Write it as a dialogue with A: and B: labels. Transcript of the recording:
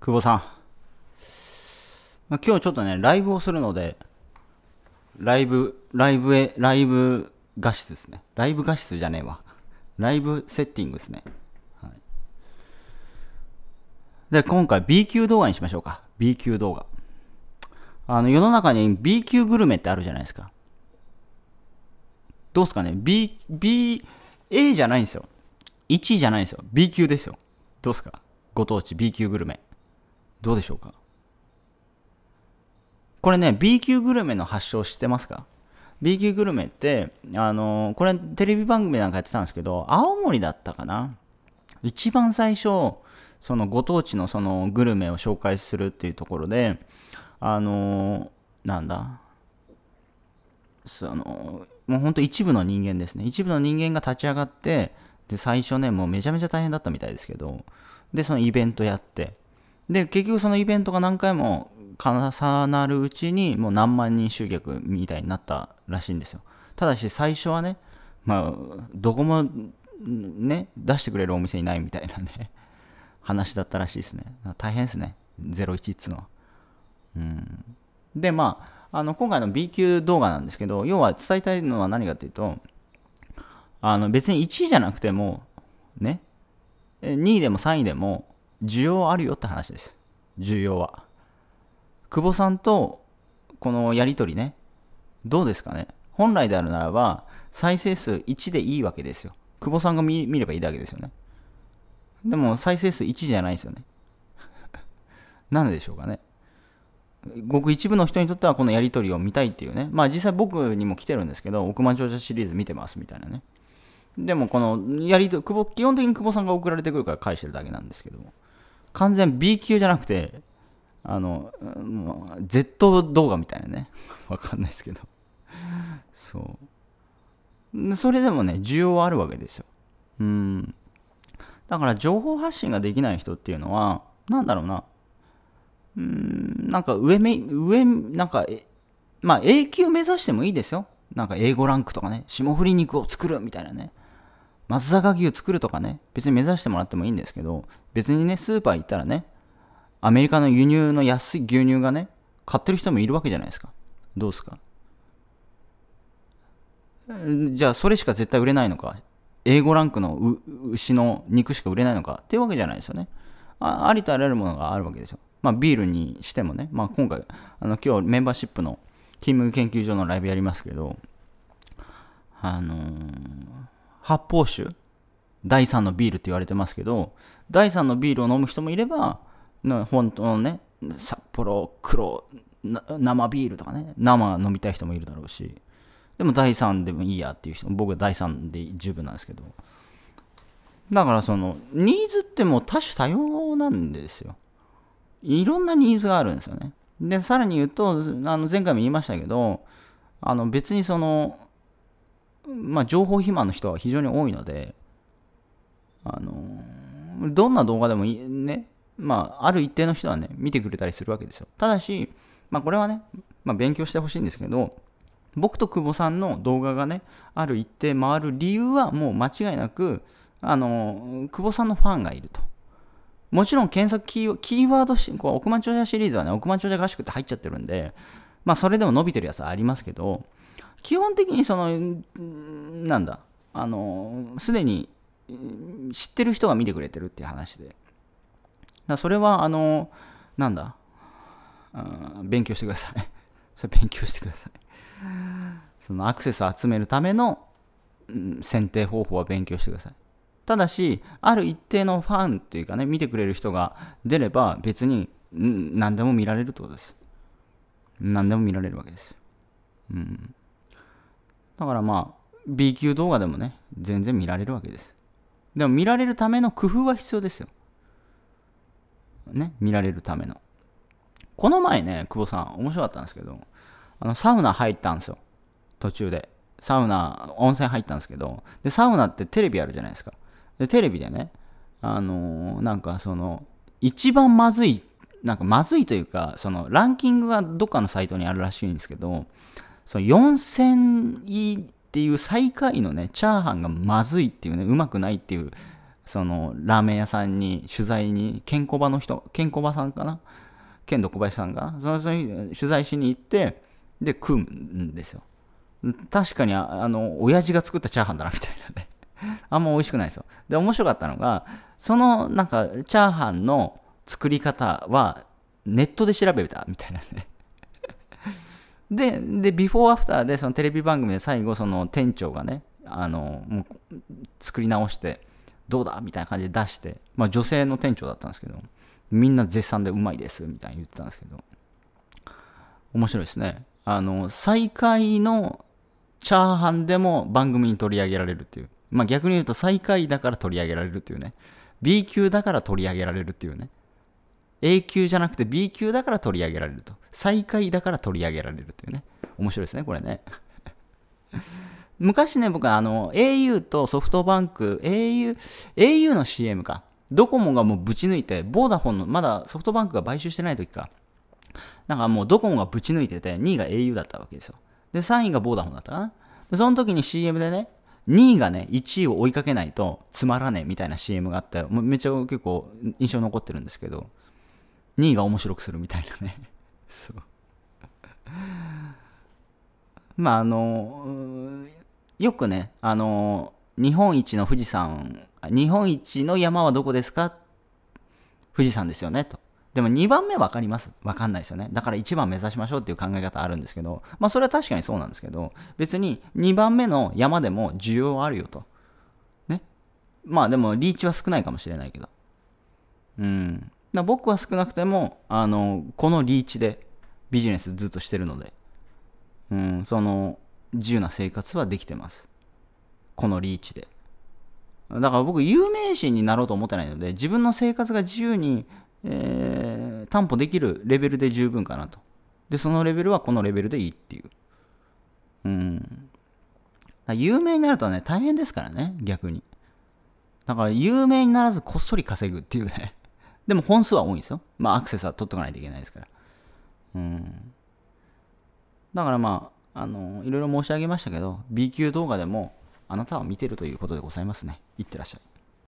A: 久保さん。まあ、今日ちょっとね、ライブをするので、ライブ、ライブへ、ライブ画質ですね。ライブ画質じゃねえわ。ライブセッティングですね。はい、で、今回 B 級動画にしましょうか。B 級動画。あの、世の中に B 級グルメってあるじゃないですか。どうすかね ?B、B、A じゃないんですよ。1じゃないんですよ。B 級ですよ。どうすかご当地 B 級グルメ。どうでしょうかこれね、B 級グルメの発祥知ってますか ?B 級グルメって、あのー、これテレビ番組なんかやってたんですけど、青森だったかな一番最初、そのご当地のそのグルメを紹介するっていうところで、あのー、なんだ、その、もうほんと一部の人間ですね。一部の人間が立ち上がって、で、最初ね、もうめちゃめちゃ大変だったみたいですけど、で、そのイベントやって、で、結局そのイベントが何回も重なるうちに、もう何万人集客みたいになったらしいんですよ。ただし最初はね、まあ、どこもね、出してくれるお店いないみたいなね、話だったらしいですね。大変ですね、01っつうのは。うん。で、まあ、あの、今回の B 級動画なんですけど、要は伝えたいのは何かっていうと、あの、別に1位じゃなくても、ね、2位でも3位でも、需要あるよって話です。需要は。久保さんとこのやりとりね、どうですかね本来であるならば、再生数1でいいわけですよ。久保さんが見ればいいだけですよね。でも再生数1じゃないですよね。なんででしょうかね。ごく一部の人にとってはこのやり取りを見たいっていうね。まあ実際僕にも来てるんですけど、億万長者シリーズ見てますみたいなね。でもこのやりと、久保、基本的に久保さんが送られてくるから返してるだけなんですけども。完全 B 級じゃなくて、あの、Z 動画みたいなね。わかんないですけど。そう。それでもね、需要はあるわけですよ。うん。だから情報発信ができない人っていうのは、なんだろうな。うん、なんか上目上、なんか、まあ A 級目指してもいいですよ。なんか A5 ランクとかね、霜降り肉を作るみたいなね。松阪牛作るとかね、別に目指してもらってもいいんですけど、別にね、スーパー行ったらね、アメリカの輸入の安い牛乳がね、買ってる人もいるわけじゃないですか。どうですかじゃあ、それしか絶対売れないのか、A5 ランクの牛の肉しか売れないのかっていうわけじゃないですよね。あありとあらゆるものがあるわけですよ。まあ、ビールにしてもね、まあ、今回、あの今日メンバーシップの勤務研究所のライブやりますけど、あのー発泡酒第3のビールって言われてますけど第3のビールを飲む人もいれば本当のね札幌黒生ビールとかね生飲みたい人もいるだろうしでも第3でもいいやっていう人も僕は第3で十分なんですけどだからそのニーズってもう多種多様なんですよいろんなニーズがあるんですよねでさらに言うとあの前回も言いましたけどあの別にそのまあ、情報肥満の人は非常に多いので、あのどんな動画でもね、まあ、ある一定の人はね、見てくれたりするわけですよ。ただし、まあ、これはね、まあ、勉強してほしいんですけど、僕と久保さんの動画がね、ある一定回る理由はもう間違いなく、あの、久保さんのファンがいると。もちろん検索キーキーワードし、こう億万長者シリーズはね、億万長者合宿って入っちゃってるんで、まあそれでも伸びてるやつはありますけど、基本的にその、なんだ、あの、すでに知ってる人が見てくれてるっていう話で。だそれは、あの、なんだ、うん、勉強してください。それ勉強してください。そのアクセスを集めるための、うん、選定方法は勉強してください。ただし、ある一定のファンっていうかね、見てくれる人が出れば別に何でも見られるってことです。何でも見られるわけです。うん。だからまあ、B 級動画でもね、全然見られるわけです。でも見られるための工夫は必要ですよ。ね、見られるための。この前ね、久保さん、面白かったんですけど、あのサウナ入ったんですよ。途中で。サウナ、温泉入ったんですけど、で、サウナってテレビあるじゃないですか。で、テレビでね、あのー、なんかその、一番まずい、なんかまずいというか、その、ランキングがどっかのサイトにあるらしいんですけど、その4000位っていう最下位のね、チャーハンがまずいっていうね、うまくないっていう、そのラーメン屋さんに取材に、ケンコバの人、ケンコバさんかなケンド小林さんが、その取材しに行って、で、食うんですよ。確かにあ、あの、親父が作ったチャーハンだな、みたいなね。あんま美味しくないですよ。で、面白かったのが、その、なんか、チャーハンの作り方は、ネットで調べた、みたいなね。で、で、ビフォーアフターで、そのテレビ番組で最後、その店長がね、あの、もう作り直して、どうだみたいな感じで出して、まあ女性の店長だったんですけど、みんな絶賛でうまいです、みたいに言ってたんですけど、面白いですね。あの、最下位のチャーハンでも番組に取り上げられるっていう。まあ逆に言うと最下位だから取り上げられるっていうね。B 級だから取り上げられるっていうね。A 級じゃなくて B 級だから取り上げられると。最下位だから取り上げられるというね。面白いですね、これね。昔ね、僕はあの、au とソフトバンク、au、au の CM か。ドコモがもうぶち抜いて、ボーダフォンの、まだソフトバンクが買収してない時か。なんかもうドコモがぶち抜いてて、2位が au だったわけですよ。で、3位がボーダフォンだったかな。で、その時に CM でね、2位がね、1位を追いかけないとつまらねえみたいな CM があって、めっちゃ結構印象残ってるんですけど、2位が面白くするみたいなね そうまああのよくねあの日本一の富士山日本一の山はどこですか富士山ですよねとでも2番目分かります分かんないですよね。だから1番目指しましょうっていう考え方あるんですけど、まあそれは確かにそうなんですけど、別に2番目の山でも需要はあるよと。ね。まあでもリーチは少ないかもしれないけど。うん。だ僕は少なくてもあのこのリーチでビジネスずっとしてるので、うん、その自由な生活はできてますこのリーチでだから僕有名人になろうと思ってないので自分の生活が自由に、えー、担保できるレベルで十分かなとでそのレベルはこのレベルでいいっていううん有名になるとね大変ですからね逆にだから有名にならずこっそり稼ぐっていうねでも本数は多いんですよ。まあ、アクセスは取っとかないといけないですから。うん。だからまあ、あの、いろいろ申し上げましたけど、B 級動画でもあなたは見てるということでございますね。いってらっしゃい。